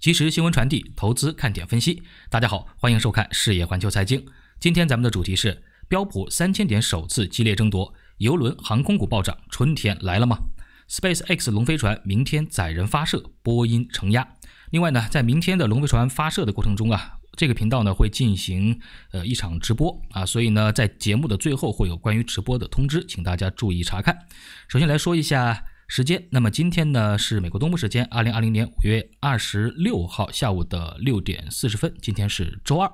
及时新闻传递，投资看点分析。大家好，欢迎收看《视野环球财经》。今天咱们的主题是标普三千点首次激烈争夺，游轮、航空股暴涨，春天来了吗？SpaceX 龙飞船明天载人发射，波音承压。另外呢，在明天的龙飞船发射的过程中啊，这个频道呢会进行呃一场直播啊，所以呢，在节目的最后会有关于直播的通知，请大家注意查看。首先来说一下。时间，那么今天呢是美国东部时间二零二零年五月二十六号下午的六点四十分，今天是周二。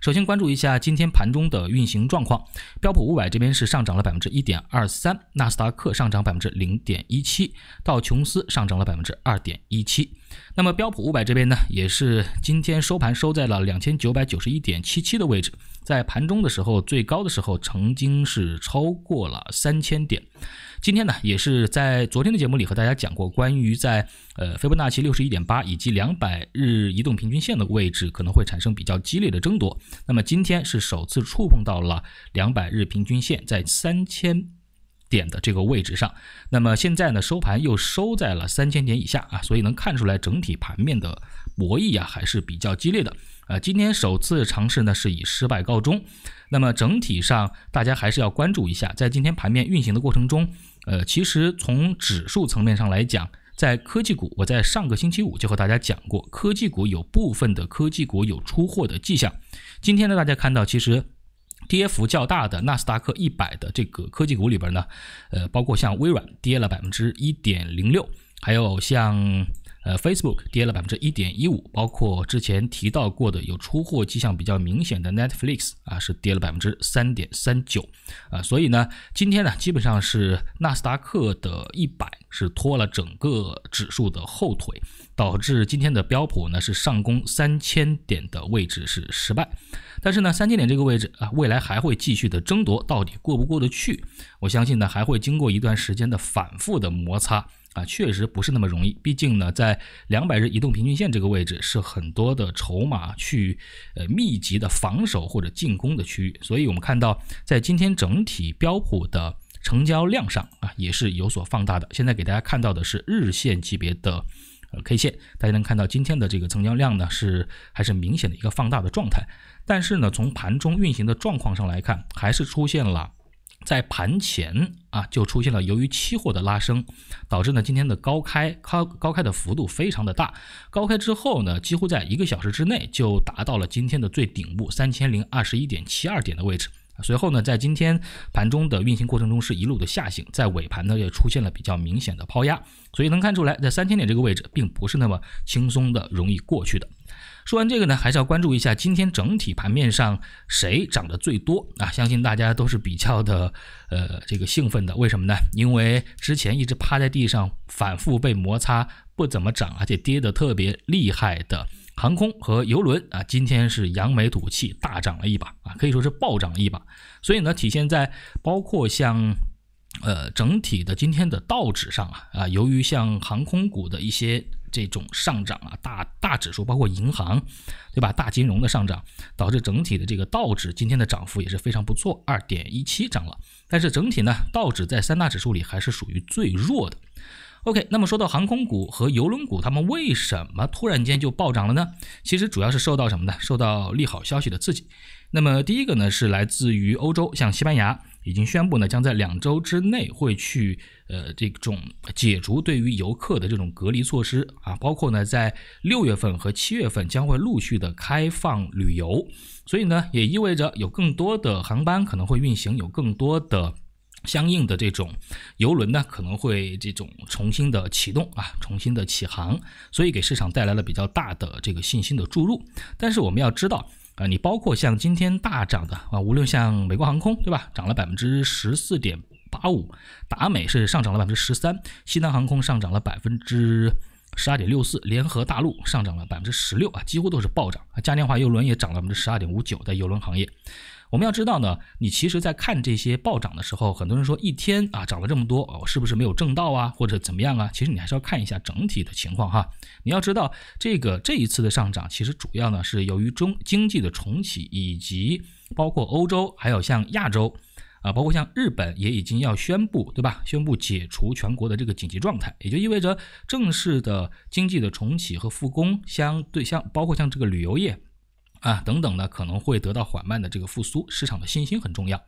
首先关注一下今天盘中的运行状况，标普五百这边是上涨了百分之一点二三，纳斯达克上涨百分之零点一七，道琼斯上涨了百分之二点一七。那么标普五百这边呢，也是今天收盘收在了两千九百九十一点七七的位置，在盘中的时候最高的时候曾经是超过了三千点。今天呢，也是在昨天的节目里和大家讲过，关于在呃斐波那契六十一点八以及两百日移动平均线的位置可能会产生比较激烈的争夺。那么今天是首次触碰到了两百日平均线，在三千。点的这个位置上，那么现在呢，收盘又收在了三千点以下啊，所以能看出来整体盘面的博弈啊还是比较激烈的。呃，今天首次尝试呢是以失败告终。那么整体上，大家还是要关注一下，在今天盘面运行的过程中，呃，其实从指数层面上来讲，在科技股，我在上个星期五就和大家讲过，科技股有部分的科技股有出货的迹象。今天呢，大家看到其实。跌幅较大的纳斯达克一百的这个科技股里边呢，呃，包括像微软跌了百分之一点零六，还有像。呃，Facebook 跌了百分之一点一五，包括之前提到过的有出货迹象比较明显的 Netflix 啊，是跌了百分之三点三九啊。所以呢，今天呢，基本上是纳斯达克的一百是拖了整个指数的后腿，导致今天的标普呢是上攻三千点的位置是失败。但是呢，三千点这个位置啊，未来还会继续的争夺，到底过不过得去？我相信呢，还会经过一段时间的反复的摩擦。啊，确实不是那么容易。毕竟呢，在两百日移动平均线这个位置是很多的筹码去呃密集的防守或者进攻的区域，所以我们看到在今天整体标普的成交量上啊也是有所放大的。现在给大家看到的是日线级别的呃 K 线，大家能看到今天的这个成交量呢是还是明显的一个放大的状态。但是呢，从盘中运行的状况上来看，还是出现了。在盘前啊，就出现了由于期货的拉升，导致呢今天的高开高高开的幅度非常的大，高开之后呢，几乎在一个小时之内就达到了今天的最顶部三千零二十一点七二点的位置。随后呢，在今天盘中的运行过程中是一路的下行，在尾盘呢也出现了比较明显的抛压，所以能看出来，在三千点这个位置并不是那么轻松的容易过去的。说完这个呢，还是要关注一下今天整体盘面上谁涨得最多啊？相信大家都是比较的呃这个兴奋的，为什么呢？因为之前一直趴在地上反复被摩擦，不怎么涨，而且跌得特别厉害的。航空和游轮啊，今天是扬眉吐气，大涨了一把啊，可以说是暴涨了一把。所以呢，体现在包括像，呃，整体的今天的道指上啊啊，由于像航空股的一些这种上涨啊，大大指数包括银行，对吧？大金融的上涨，导致整体的这个道指今天的涨幅也是非常不错，二点一七涨了。但是整体呢，道指在三大指数里还是属于最弱的。OK，那么说到航空股和邮轮股，他们为什么突然间就暴涨了呢？其实主要是受到什么呢？受到利好消息的刺激。那么第一个呢，是来自于欧洲，像西班牙已经宣布呢，将在两周之内会去呃这种解除对于游客的这种隔离措施啊，包括呢在六月份和七月份将会陆续的开放旅游，所以呢也意味着有更多的航班可能会运行，有更多的。相应的这种游轮呢，可能会这种重新的启动啊，重新的起航，所以给市场带来了比较大的这个信心的注入。但是我们要知道啊，你包括像今天大涨的啊，无论像美国航空对吧，涨了百分之十四点八五，达美是上涨了百分之十三，西南航空上涨了百分之十二点六四，联合大陆上涨了百分之十六啊，几乎都是暴涨啊。嘉年华游轮也涨了百分之十二点五九，在游轮行业。我们要知道呢，你其实，在看这些暴涨的时候，很多人说一天啊涨了这么多哦，是不是没有挣到啊，或者怎么样啊？其实你还是要看一下整体的情况哈。你要知道，这个这一次的上涨，其实主要呢是由于中经济的重启，以及包括欧洲，还有像亚洲，啊，包括像日本也已经要宣布，对吧？宣布解除全国的这个紧急状态，也就意味着正式的经济的重启和复工，相对像包括像这个旅游业。啊，等等呢，可能会得到缓慢的这个复苏，市场的信心很重要。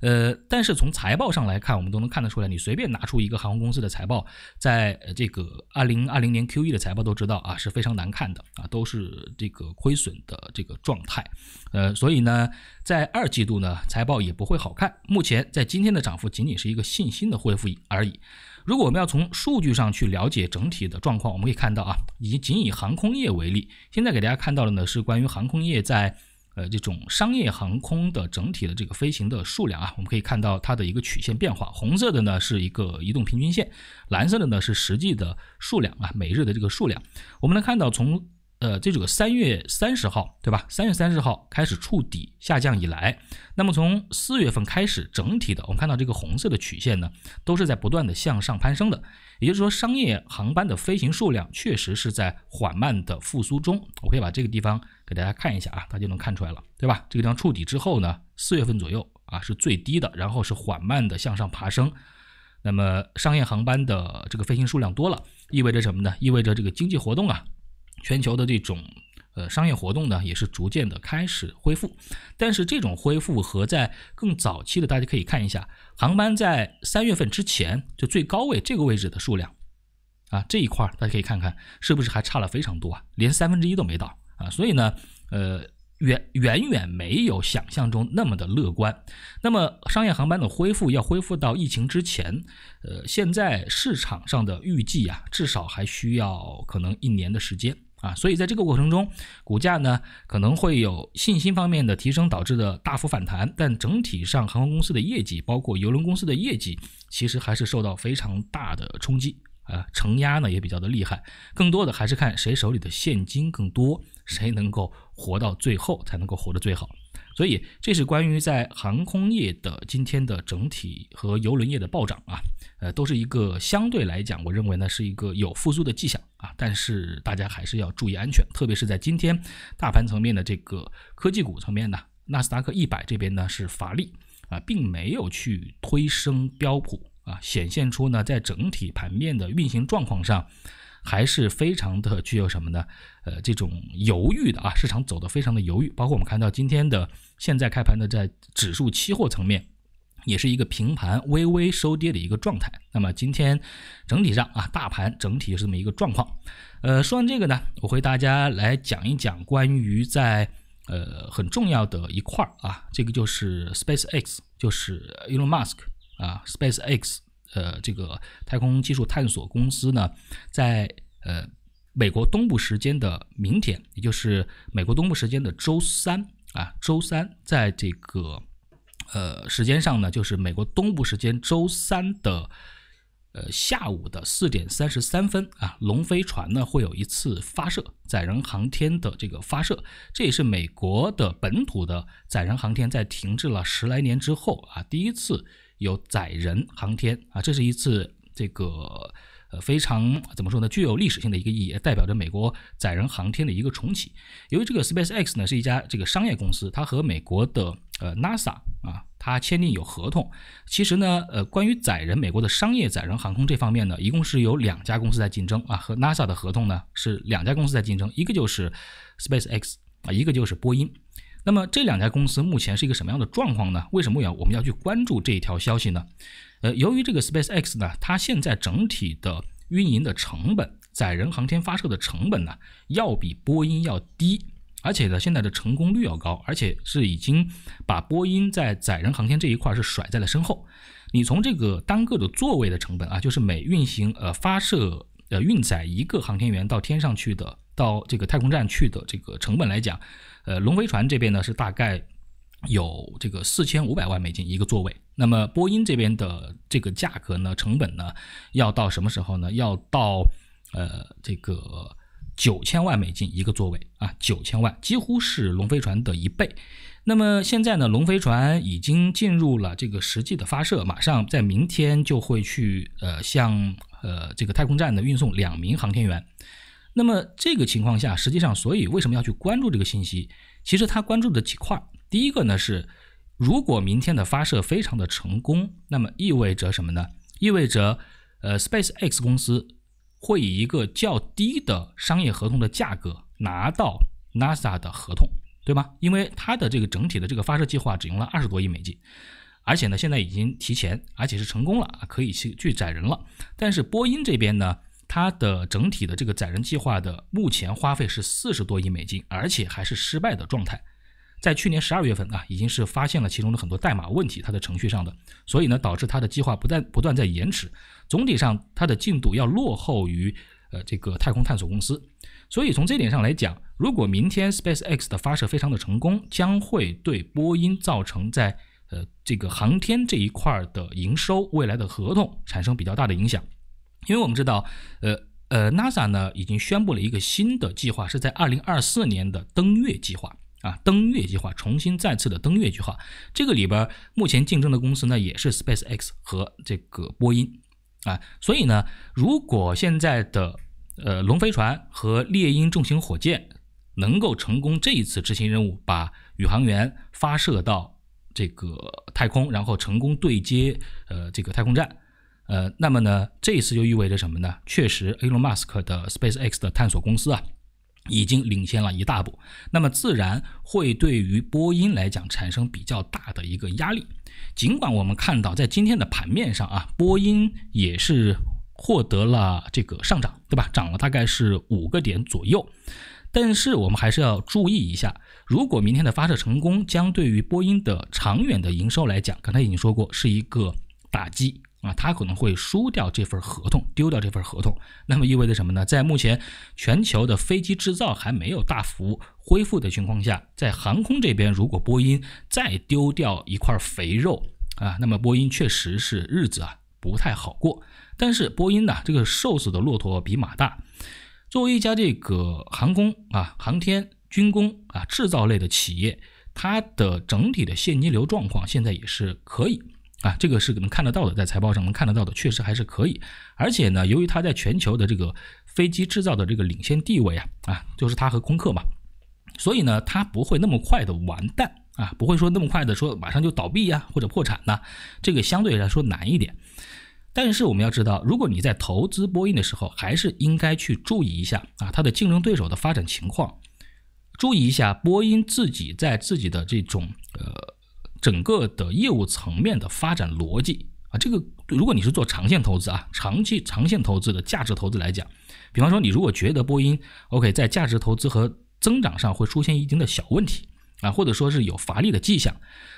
呃，但是从财报上来看，我们都能看得出来，你随便拿出一个航空公司的财报，在这个二零二零年 Q 一的财报都知道啊，是非常难看的啊，都是这个亏损的这个状态。呃，所以呢，在二季度呢，财报也不会好看。目前在今天的涨幅仅仅是一个信心的恢复而已。如果我们要从数据上去了解整体的状况，我们可以看到啊，以仅以航空业为例，现在给大家看到的呢是关于航空业在呃这种商业航空的整体的这个飞行的数量啊，我们可以看到它的一个曲线变化，红色的呢是一个移动平均线，蓝色的呢是实际的数量啊每日的这个数量，我们能看到从。呃，这个三月三十号，对吧？三月三十号开始触底下降以来，那么从四月份开始，整体的我们看到这个红色的曲线呢，都是在不断的向上攀升的。也就是说，商业航班的飞行数量确实是在缓慢的复苏中。我可以把这个地方给大家看一下啊，大家能看出来了，对吧？这个地方触底之后呢，四月份左右啊是最低的，然后是缓慢的向上爬升。那么商业航班的这个飞行数量多了，意味着什么呢？意味着这个经济活动啊。全球的这种呃商业活动呢，也是逐渐的开始恢复，但是这种恢复和在更早期的，大家可以看一下，航班在三月份之前就最高位这个位置的数量，啊这一块大家可以看看是不是还差了非常多啊，连三分之一都没到啊，所以呢，呃远远远没有想象中那么的乐观。那么商业航班的恢复要恢复到疫情之前，呃，现在市场上的预计啊，至少还需要可能一年的时间。啊，所以在这个过程中，股价呢可能会有信心方面的提升导致的大幅反弹，但整体上航空公司的业绩，包括邮轮公司的业绩，其实还是受到非常大的冲击啊，承压呢也比较的厉害，更多的还是看谁手里的现金更多，谁能够活到最后才能够活得最好。所以，这是关于在航空业的今天的整体和邮轮业的暴涨啊，呃，都是一个相对来讲，我认为呢是一个有复苏的迹象啊，但是大家还是要注意安全，特别是在今天大盘层面的这个科技股层面呢，纳斯达克一百这边呢是乏力啊，并没有去推升标普啊，显现出呢在整体盘面的运行状况上。还是非常的具有什么呢？呃，这种犹豫的啊，市场走得非常的犹豫。包括我们看到今天的现在开盘的，在指数期货层面，也是一个平盘、微微收跌的一个状态。那么今天整体上啊，大盘整体是这么一个状况。呃，说完这个呢，我会大家来讲一讲关于在呃很重要的一块儿啊，这个就是 Space X，就是 Elon Musk 啊，Space X。呃，这个太空技术探索公司呢，在呃美国东部时间的明天，也就是美国东部时间的周三啊，周三在这个呃时间上呢，就是美国东部时间周三的呃下午的四点三十三分啊，龙飞船呢会有一次发射，载人航天的这个发射，这也是美国的本土的载人航天在停滞了十来年之后啊，第一次。有载人航天啊，这是一次这个呃非常怎么说呢，具有历史性的一个意义，代表着美国载人航天的一个重启。由于这个 Space X 呢是一家这个商业公司，它和美国的呃 NASA 啊，它签订有合同。其实呢，呃，关于载人，美国的商业载人航空这方面呢，一共是有两家公司在竞争啊，和 NASA 的合同呢是两家公司在竞争，一个就是 Space X 啊，一个就是波音。那么这两家公司目前是一个什么样的状况呢？为什么要我们要去关注这一条消息呢？呃，由于这个 SpaceX 呢，它现在整体的运营的成本，载人航天发射的成本呢，要比波音要低，而且呢，现在的成功率要高，而且是已经把波音在载人航天这一块是甩在了身后。你从这个单个的座位的成本啊，就是每运行呃发射。呃，运载一个航天员到天上去的，到这个太空站去的这个成本来讲，呃，龙飞船这边呢是大概有这个四千五百万美金一个座位。那么波音这边的这个价格呢，成本呢，要到什么时候呢？要到呃这个九千万美金一个座位啊，九千万几乎是龙飞船的一倍。那么现在呢，龙飞船已经进入了这个实际的发射，马上在明天就会去呃向。呃，这个太空站呢，运送两名航天员。那么这个情况下，实际上，所以为什么要去关注这个信息？其实他关注的几块儿，第一个呢是，如果明天的发射非常的成功，那么意味着什么呢？意味着，呃，Space X 公司会以一个较低的商业合同的价格拿到 NASA 的合同，对吧？因为它的这个整体的这个发射计划只用了二十多亿美金。而且呢，现在已经提前，而且是成功了啊，可以去去载人了。但是波音这边呢，它的整体的这个载人计划的目前花费是四十多亿美金，而且还是失败的状态。在去年十二月份啊，已经是发现了其中的很多代码问题，它的程序上的，所以呢，导致它的计划不断不断在延迟。总体上，它的进度要落后于呃这个太空探索公司。所以从这点上来讲，如果明天 SpaceX 的发射非常的成功，将会对波音造成在呃，这个航天这一块的营收未来的合同产生比较大的影响，因为我们知道，呃呃，NASA 呢已经宣布了一个新的计划，是在二零二四年的登月计划啊，登月计划重新再次的登月计划，这个里边目前竞争的公司呢也是 Space X 和这个波音啊，所以呢，如果现在的呃龙飞船和猎鹰重型火箭能够成功这一次执行任务，把宇航员发射到。这个太空，然后成功对接，呃，这个太空站，呃，那么呢，这一次就意味着什么呢？确实，Elon Musk 的 SpaceX 的探索公司啊，已经领先了一大步，那么自然会对于波音来讲产生比较大的一个压力。尽管我们看到在今天的盘面上啊，波音也是获得了这个上涨，对吧？涨了大概是五个点左右。但是我们还是要注意一下，如果明天的发射成功，将对于波音的长远的营收来讲，刚才已经说过，是一个打击啊，它可能会输掉这份合同，丢掉这份合同，那么意味着什么呢？在目前全球的飞机制造还没有大幅恢复的情况下，在航空这边，如果波音再丢掉一块肥肉啊，那么波音确实是日子啊不太好过。但是波音呢，这个瘦死的骆驼比马大。作为一家这个航空啊、航天、军工啊、制造类的企业，它的整体的现金流状况现在也是可以啊，这个是能看得到的，在财报上能看得到的，确实还是可以。而且呢，由于它在全球的这个飞机制造的这个领先地位啊啊，就是它和空客嘛，所以呢，它不会那么快的完蛋啊，不会说那么快的说马上就倒闭呀或者破产呐，这个相对来说难一点。但是我们要知道，如果你在投资波音的时候，还是应该去注意一下啊，它的竞争对手的发展情况，注意一下波音自己在自己的这种呃整个的业务层面的发展逻辑啊。这个如果你是做长线投资啊，长期长线投资的价值投资来讲，比方说你如果觉得波音 OK 在价值投资和增长上会出现一定的小问题。啊，或者说是有乏力的迹象，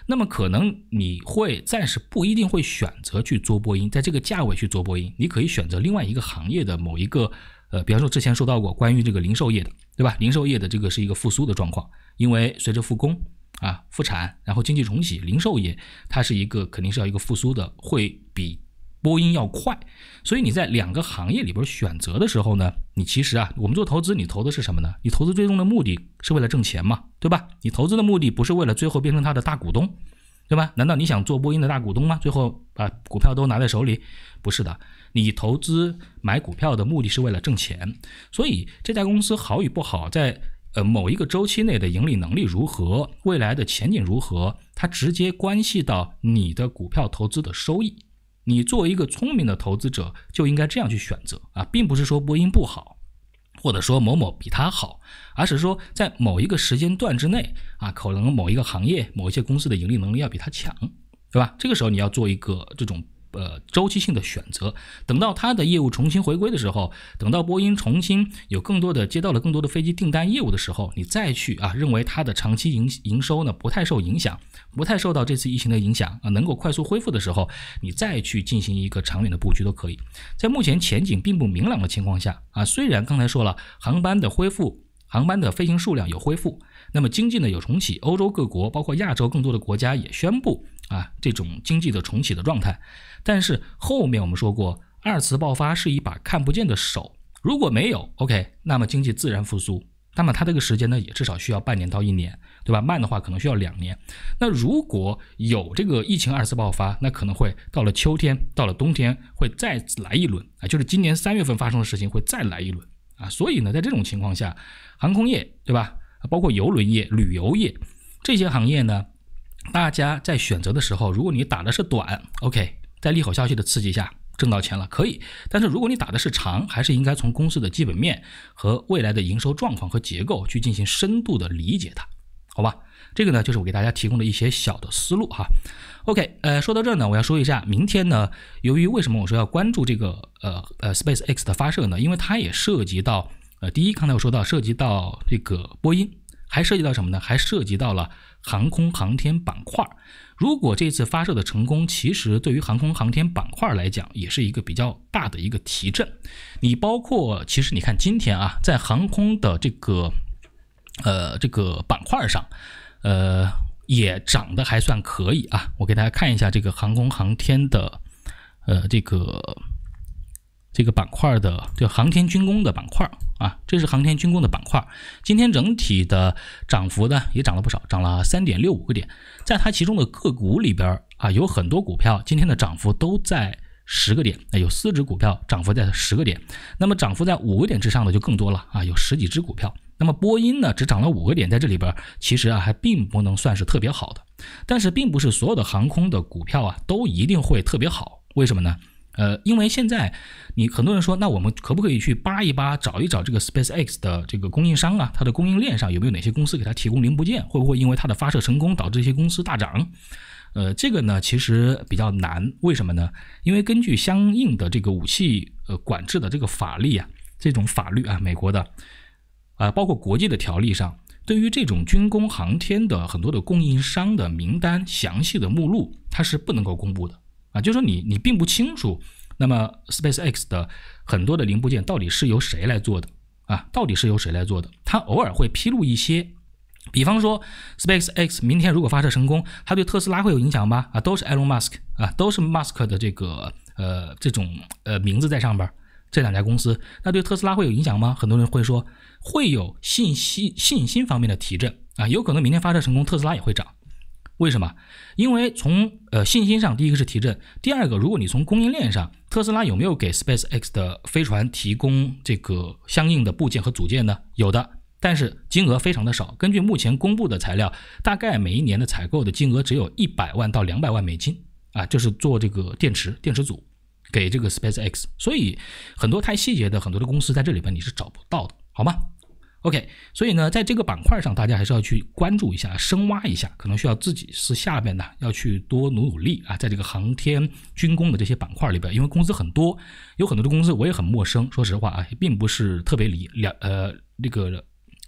那么可能你会暂时不一定会选择去做播音，在这个价位去做播音，你可以选择另外一个行业的某一个，呃，比方说之前说到过关于这个零售业的，对吧？零售业的这个是一个复苏的状况，因为随着复工啊、复产，然后经济重启，零售业它是一个肯定是要一个复苏的，会比。播音要快，所以你在两个行业里边选择的时候呢，你其实啊，我们做投资，你投的是什么呢？你投资最终的目的是为了挣钱嘛，对吧？你投资的目的不是为了最后变成它的大股东，对吧？难道你想做播音的大股东吗？最后把股票都拿在手里？不是的，你投资买股票的目的是为了挣钱。所以这家公司好与不好，在呃某一个周期内的盈利能力如何，未来的前景如何，它直接关系到你的股票投资的收益。你作为一个聪明的投资者，就应该这样去选择啊，并不是说波音不好，或者说某某比它好，而是说在某一个时间段之内啊，可能某一个行业某一些公司的盈利能力要比它强，对吧？这个时候你要做一个这种。呃，周期性的选择，等到它的业务重新回归的时候，等到波音重新有更多的接到了更多的飞机订单业务的时候，你再去啊，认为它的长期营营收呢不太受影响，不太受到这次疫情的影响啊，能够快速恢复的时候，你再去进行一个长远的布局都可以。在目前前景并不明朗的情况下啊，虽然刚才说了航班的恢复，航班的飞行数量有恢复，那么经济呢有重启，欧洲各国包括亚洲更多的国家也宣布。啊，这种经济的重启的状态，但是后面我们说过，二次爆发是一把看不见的手，如果没有 OK，那么经济自然复苏，那么它这个时间呢，也至少需要半年到一年，对吧？慢的话可能需要两年。那如果有这个疫情二次爆发，那可能会到了秋天，到了冬天会再来一轮啊，就是今年三月份发生的事情会再来一轮啊。所以呢，在这种情况下，航空业对吧，包括邮轮业、旅游业这些行业呢。大家在选择的时候，如果你打的是短，OK，在利好消息的刺激下挣到钱了，可以。但是如果你打的是长，还是应该从公司的基本面和未来的营收状况和结构去进行深度的理解它，好吧？这个呢，就是我给大家提供的一些小的思路哈。OK，呃，说到这儿呢，我要说一下明天呢，由于为什么我说要关注这个呃呃 SpaceX 的发射呢？因为它也涉及到呃，第一，刚才我说到涉及到这个波音，还涉及到什么呢？还涉及到了。航空航天板块儿，如果这次发射的成功，其实对于航空航天板块儿来讲，也是一个比较大的一个提振。你包括，其实你看今天啊，在航空的这个，呃，这个板块上，呃，也涨得还算可以啊。我给大家看一下这个航空航天的，呃，这个。这个板块的，就航天军工的板块啊，这是航天军工的板块。今天整体的涨幅呢，也涨了不少，涨了三点六五个点。在它其中的个股里边啊，有很多股票今天的涨幅都在十个点，有四只股票涨幅在十个点。那么涨幅在五个点之上的就更多了啊，有十几只股票。那么波音呢，只涨了五个点，在这里边其实啊还并不能算是特别好的。但是并不是所有的航空的股票啊都一定会特别好，为什么呢？呃，因为现在你很多人说，那我们可不可以去扒一扒、找一找这个 SpaceX 的这个供应商啊？它的供应链上有没有哪些公司给它提供零部件？会不会因为它的发射成功导致一些公司大涨？呃，这个呢，其实比较难。为什么呢？因为根据相应的这个武器呃管制的这个法律啊，这种法律啊，美国的啊，包括国际的条例上，对于这种军工航天的很多的供应商的名单、详细的目录，它是不能够公布的。啊，就是说你你并不清楚，那么 SpaceX 的很多的零部件到底是由谁来做的啊？到底是由谁来做的？它偶尔会披露一些，比方说 SpaceX 明天如果发射成功，它对特斯拉会有影响吗？啊，都是 Elon Musk 啊，都是 Musk 的这个呃这种呃名字在上边儿，这两家公司，那对特斯拉会有影响吗？很多人会说会有信息信心方面的提振啊，有可能明天发射成功，特斯拉也会涨。为什么？因为从呃信心上，第一个是提振，第二个，如果你从供应链上，特斯拉有没有给 Space X 的飞船提供这个相应的部件和组件呢？有的，但是金额非常的少。根据目前公布的材料，大概每一年的采购的金额只有一百万到两百万美金啊，就是做这个电池、电池组给这个 Space X。所以很多太细节的，很多的公司在这里边你是找不到的，好吗？OK，所以呢，在这个板块上，大家还是要去关注一下，深挖一下，可能需要自己是下边呢要去多努努力啊，在这个航天军工的这些板块里边，因为公司很多，有很多的公司我也很陌生，说实话啊，并不是特别理了呃那个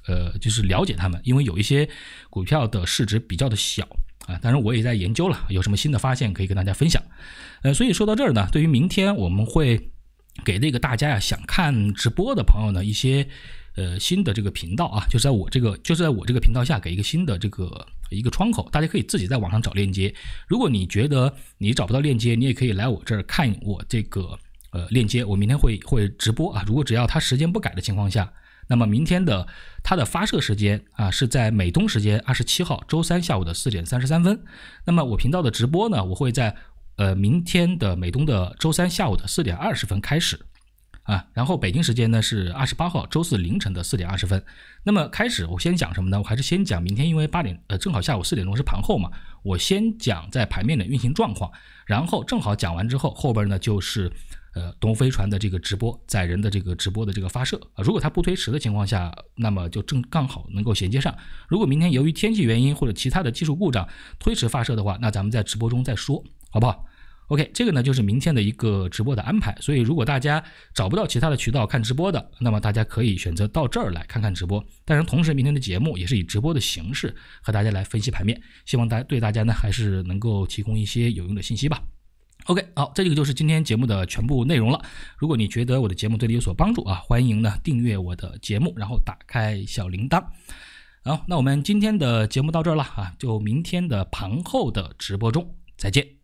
呃就是了解他们，因为有一些股票的市值比较的小啊，当然我也在研究了，有什么新的发现可以跟大家分享。呃，所以说到这儿呢，对于明天我们会给那个大家呀想看直播的朋友呢一些。呃，新的这个频道啊，就是在我这个，就是在我这个频道下给一个新的这个一个窗口，大家可以自己在网上找链接。如果你觉得你找不到链接，你也可以来我这儿看我这个呃链接。我明天会会直播啊，如果只要它时间不改的情况下，那么明天的它的发射时间啊是在美东时间二十七号周三下午的四点三十三分。那么我频道的直播呢，我会在呃明天的美东的周三下午的四点二十分开始。啊，然后北京时间呢是二十八号周四凌晨的四点二十分。那么开始，我先讲什么呢？我还是先讲明天，因为八点呃正好下午四点钟是盘后嘛。我先讲在盘面的运行状况，然后正好讲完之后，后边呢就是呃“东飞船”的这个直播载人的这个直播的这个发射啊。如果它不推迟的情况下，那么就正刚好能够衔接上。如果明天由于天气原因或者其他的技术故障推迟发射的话，那咱们在直播中再说，好不好？OK，这个呢就是明天的一个直播的安排。所以如果大家找不到其他的渠道看直播的，那么大家可以选择到这儿来看看直播。但是同时，明天的节目也是以直播的形式和大家来分析盘面，希望大家对大家呢还是能够提供一些有用的信息吧。OK，好，这个就是今天节目的全部内容了。如果你觉得我的节目对你有所帮助啊，欢迎呢订阅我的节目，然后打开小铃铛。好，那我们今天的节目到这儿了啊，就明天的盘后的直播中再见。